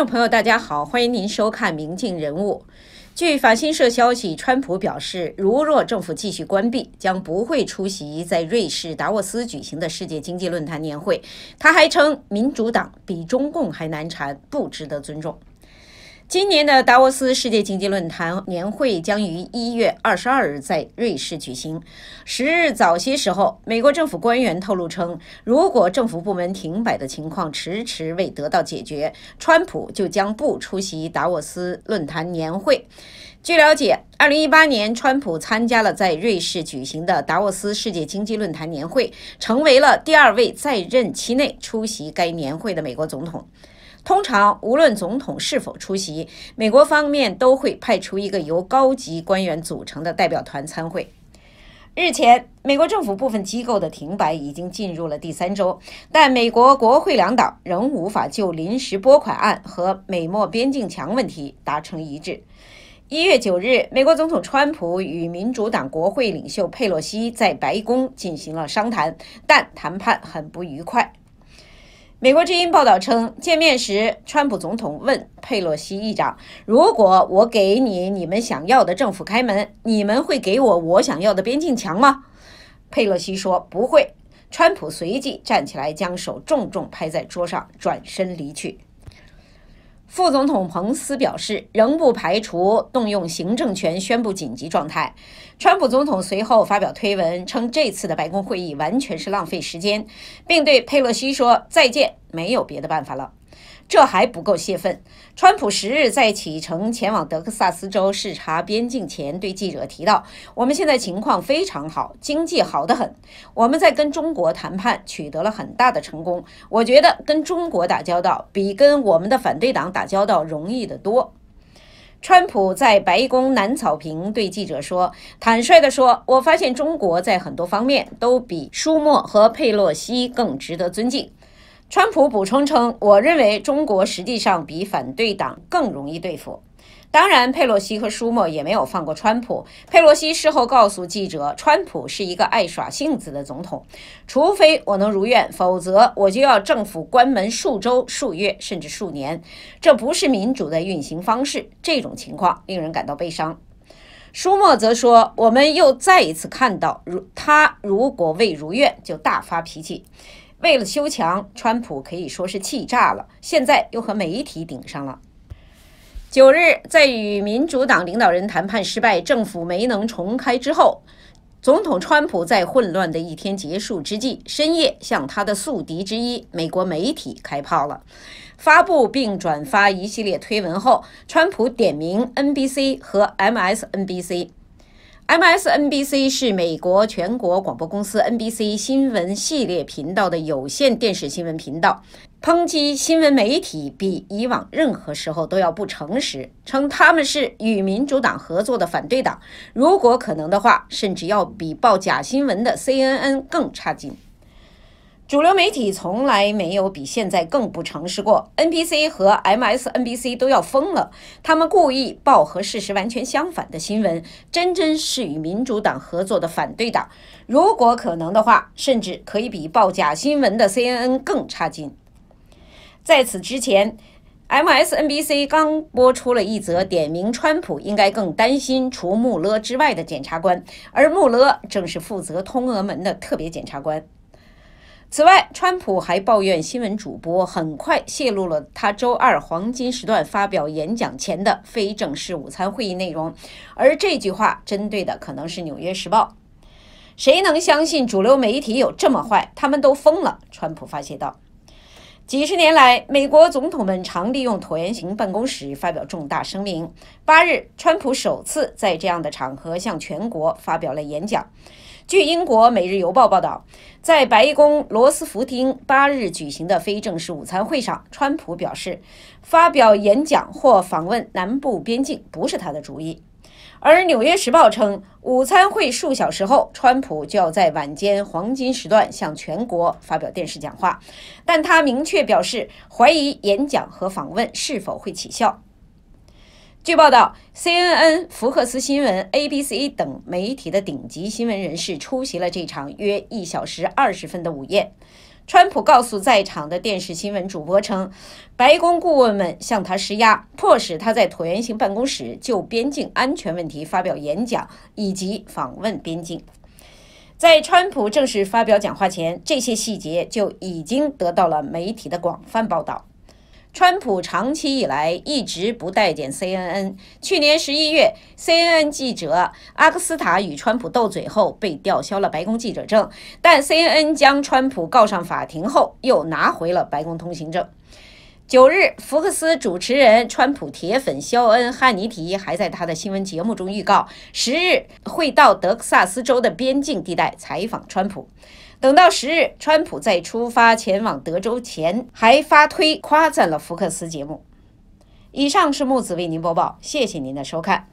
观众朋友，大家好，欢迎您收看《明镜人物》。据法新社消息，川普表示，如若政府继续关闭，将不会出席在瑞士达沃斯举行的世界经济论坛年会。他还称，民主党比中共还难缠，不值得尊重。今年的达沃斯世界经济论坛年会将于一月二十二日在瑞士举行。十日早些时候，美国政府官员透露称，如果政府部门停摆的情况迟迟未得到解决，川普就将不出席达沃斯论坛年会。据了解，二零一八年川普参加了在瑞士举行的达沃斯世界经济论坛年会，成为了第二位在任期内出席该年会的美国总统。通常，无论总统是否出席，美国方面都会派出一个由高级官员组成的代表团参会。日前，美国政府部分机构的停摆已经进入了第三周，但美国国会两党仍无法就临时拨款案和美墨边境墙问题达成一致。一月九日，美国总统川普与民主党国会领袖佩洛西在白宫进行了商谈，但谈判很不愉快。美国《之音》报道称，见面时，川普总统问佩洛西议长：“如果我给你你们想要的政府开门，你们会给我我想要的边境墙吗？”佩洛西说：“不会。”川普随即站起来，将手重重拍在桌上，转身离去。副总统彭斯表示，仍不排除动用行政权宣布紧急状态。川普总统随后发表推文称，这次的白宫会议完全是浪费时间，并对佩洛西说再见，没有别的办法了。这还不够泄愤。川普十日在启程前往德克萨斯州视察边境前，对记者提到：“我们现在情况非常好，经济好得很。我们在跟中国谈判取得了很大的成功。我觉得跟中国打交道比跟我们的反对党打交道容易得多。”川普在白宫南草坪对记者说：“坦率地说，我发现中国在很多方面都比舒默和佩洛西更值得尊敬。”川普补充称：“我认为中国实际上比反对党更容易对付。”当然，佩洛西和舒默也没有放过川普。佩洛西事后告诉记者：“川普是一个爱耍性子的总统，除非我能如愿，否则我就要政府关门数周、数月，甚至数年。这不是民主的运行方式。这种情况令人感到悲伤。”舒默则说：“我们又再一次看到，如他如果未如愿，就大发脾气。”为了修墙，川普可以说是气炸了。现在又和媒体顶上了。九日在与民主党领导人谈判失败、政府没能重开之后，总统川普在混乱的一天结束之际，深夜向他的宿敌之一——美国媒体开炮了。发布并转发一系列推文后，川普点名 NBC 和 MSNBC。M S N B C 是美国全国广播公司 N B C 新闻系列频道的有线电视新闻频道。抨击新闻媒体比以往任何时候都要不诚实，称他们是与民主党合作的反对党，如果可能的话，甚至要比报假新闻的 C N N 更差劲。主流媒体从来没有比现在更不诚实过。N B C 和 M S N B C 都要疯了，他们故意报和事实完全相反的新闻，真真是与民主党合作的反对党。如果可能的话，甚至可以比报假新闻的 C N N 更差劲。在此之前，M S N B C 刚播出了一则点名川普应该更担心除穆勒之外的检察官，而穆勒正是负责通俄门的特别检察官。此外，川普还抱怨新闻主播很快泄露了他周二黄金时段发表演讲前的非正式午餐会议内容，而这句话针对的可能是《纽约时报》。谁能相信主流媒体有这么坏？他们都疯了！川普发泄道。几十年来，美国总统们常利用椭圆形办公室发表重大声明。八日，川普首次在这样的场合向全国发表了演讲。据英国《每日邮报》报道，在白宫罗斯福厅八日举行的非正式午餐会上，川普表示，发表演讲或访问南部边境不是他的主意。而《纽约时报》称，午餐会数小时后，川普就要在晚间黄金时段向全国发表电视讲话，但他明确表示怀疑演讲和访问是否会起效。据报道，CNN、福克斯新闻、ABC 等媒体的顶级新闻人士出席了这场约一小时二十分的午宴。川普告诉在场的电视新闻主播称，白宫顾问们向他施压，迫使他在椭圆形办公室就边境安全问题发表演讲以及访问边境。在川普正式发表讲话前，这些细节就已经得到了媒体的广泛报道。川普长期以来一直不待见 CNN。去年十一月，CNN 记者阿克斯塔与川普斗嘴后被吊销了白宫记者证，但 CNN 将川普告上法庭后又拿回了白宫通行证。九日，福克斯主持人、川普铁粉肖恩·汉尼提还在他的新闻节目中预告，十日会到德克萨斯州的边境地带采访川普。等到十日，川普在出发前往德州前，还发推夸赞了福克斯节目。以上是木子为您播报，谢谢您的收看。